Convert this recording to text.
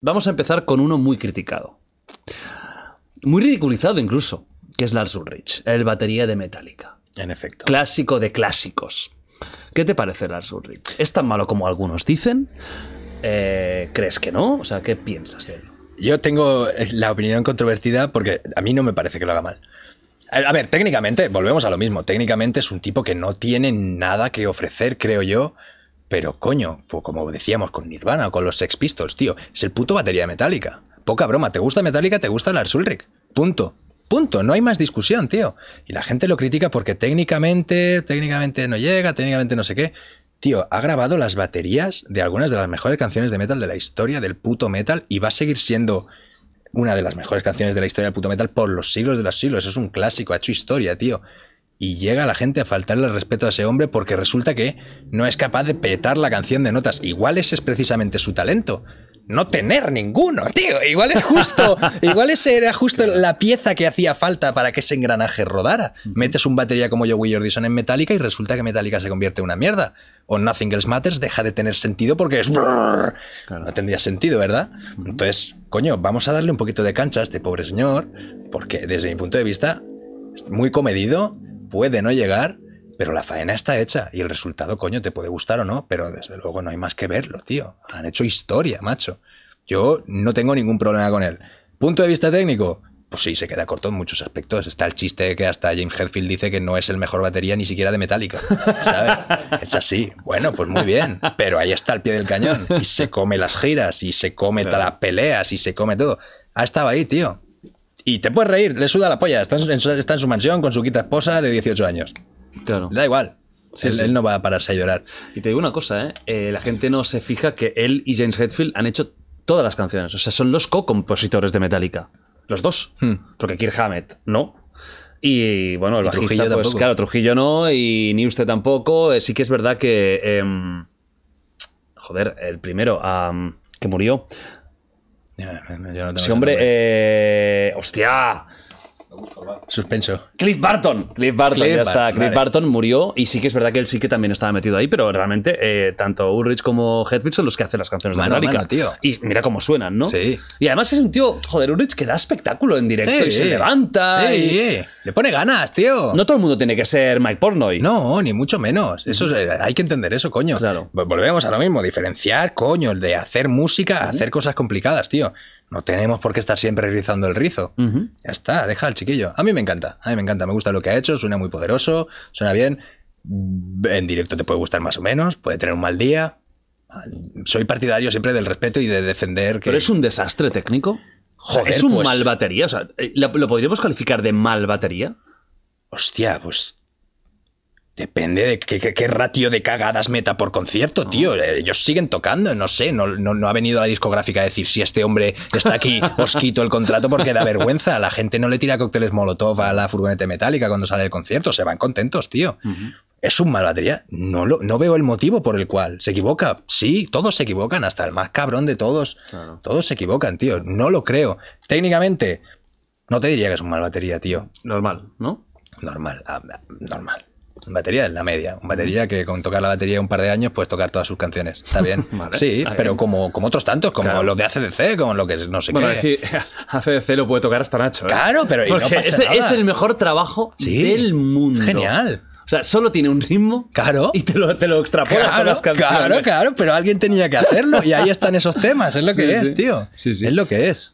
Vamos a empezar con uno muy criticado. Muy ridiculizado incluso, que es Lars Ulrich, el batería de Metallica. En efecto. Clásico de clásicos. ¿Qué te parece Lars Ulrich? ¿Es tan malo como algunos dicen? Eh, ¿Crees que no? O sea, ¿qué piensas de él? Yo tengo eh, la opinión controvertida porque a mí no me parece que lo haga mal. A ver, técnicamente, volvemos a lo mismo. Técnicamente es un tipo que no tiene nada que ofrecer, creo yo, pero coño, pues como decíamos con Nirvana o con los Sex Pistols, tío, es el puto batería metálica. Poca broma, te gusta metálica, te gusta Lars Ulrich. Punto. Punto, no hay más discusión, tío. Y la gente lo critica porque técnicamente, técnicamente no llega, técnicamente no sé qué. Tío, ha grabado las baterías de algunas de las mejores canciones de metal de la historia del puto metal y va a seguir siendo una de las mejores canciones de la historia del puto metal por los siglos de los siglos. es un clásico, ha hecho historia, tío y llega la gente a faltarle el respeto a ese hombre porque resulta que no es capaz de petar la canción de notas. Igual ese es precisamente su talento. No tener ninguno, tío. Igual es justo. igual ese era justo la pieza que hacía falta para que ese engranaje rodara. Metes un batería como Joey Jordison en Metallica y resulta que Metallica se convierte en una mierda. O Nothing Else Matters deja de tener sentido porque es. No tendría sentido, ¿verdad? Entonces, coño, vamos a darle un poquito de cancha a este pobre señor, porque desde mi punto de vista, es muy comedido puede no llegar, pero la faena está hecha y el resultado, coño, te puede gustar o no, pero desde luego no hay más que verlo, tío. Han hecho historia, macho. Yo no tengo ningún problema con él. Punto de vista técnico, pues sí, se queda corto en muchos aspectos. Está el chiste que hasta James Hetfield dice que no es el mejor batería ni siquiera de Metallica. ¿sabes? Es así. Bueno, pues muy bien. Pero ahí está el pie del cañón. Y se come las giras, y se come todas las peleas, y se come todo. Ha estado ahí, tío. Y te puedes reír, le suda la polla. Está en, su mansión con su quita esposa de 18 años. Claro. Da igual. él, no va a pararse a llorar. Y te digo una cosa, ¿eh? ¿eh? la gente no se fija que él y James Hetfield han hecho todas las canciones. O sea, son los co-compositores de Metallica. Los dos. Hmm. Porque Kirk Hammett, ¿no? Y bueno, el Trujillo pues claro, Trujillo no, y ni usted tampoco. Eh, sí que es verdad que. Em, joder, el primero que murió. Ese sí, hombre, eh... ¡Hostia! Suspenso. Cliff Barton. Cliff Barton, ya está. Cliff murió y sí que es verdad que él sí que también estaba metido ahí, pero realmente eh, tanto Ulrich como Hedwig son los que hacen las canciones de Metallica. Y mira cómo suenan, ¿no? Sí. Y además es un tío, joder, Ulrich que da espectáculo en directo y se levanta. y... Le pone ganas, tío. No todo el mundo tiene que ser Mike Pornoy. No, ni mucho menos. Eso eh, hay que entender eso, coño. Claro. Volvemos a lo mismo, diferenciar, coño, el de hacer música hacer cosas complicadas, tío. No tenemos por qué estar siempre rizando el rizo. Ya está, deja al chiquillo. A mí me encanta, a mí me encanta, me gusta lo que ha hecho, suena muy poderoso, suena bien. En directo te puede gustar más o menos, puede tener un mal día. Soy partidario siempre del respeto y de defender que... ¿Pero es un desastre técnico? es un pues, mal batería. O sea, ¿eh, ¿lo podríamos calificar de mal batería? Hostia, pues Depende de qué, ratio de cagadas meta por concierto, ah. tío. Eh, ellos siguen tocando, no sé, no, ha venido a la discográfica a decir si este hombre está aquí, os quito el contrato porque da vergüenza. La gente no le tira cócteles molotov a la furgoneta metálica cuando sale del concierto, se van contentos, tío. Es un mal batería. No, lo, no veo el motivo por el cual. ¿Se equivoca? Sí, todos se equivocan, hasta el más cabrón de todos. Todos se equivocan, tío. No lo creo. Técnicamente, no te diría que es un mal batería, tío. Normal, ¿no? Normal, ah, normal. Batería es la media. Batería que con tocar la batería un par de años puedes tocar todas sus canciones. Está bien. sí, pero Como, como otros tantos, como los de ACDC, como lo que no sé bueno, qué. Bueno, decir, ACDC lo puede tocar hasta Nacho. ¿eh? Claro, pero es, el mejor trabajo del mundo. Genial. O sea, solo tiene un ritmo. Claro. Y te lo, te lo extrapolas claro, con las canciones. Claro, claro, pero alguien tenía que hacerlo. Y ahí están esos temas. Es lo que sí, es, sí. tío. Es lo que es.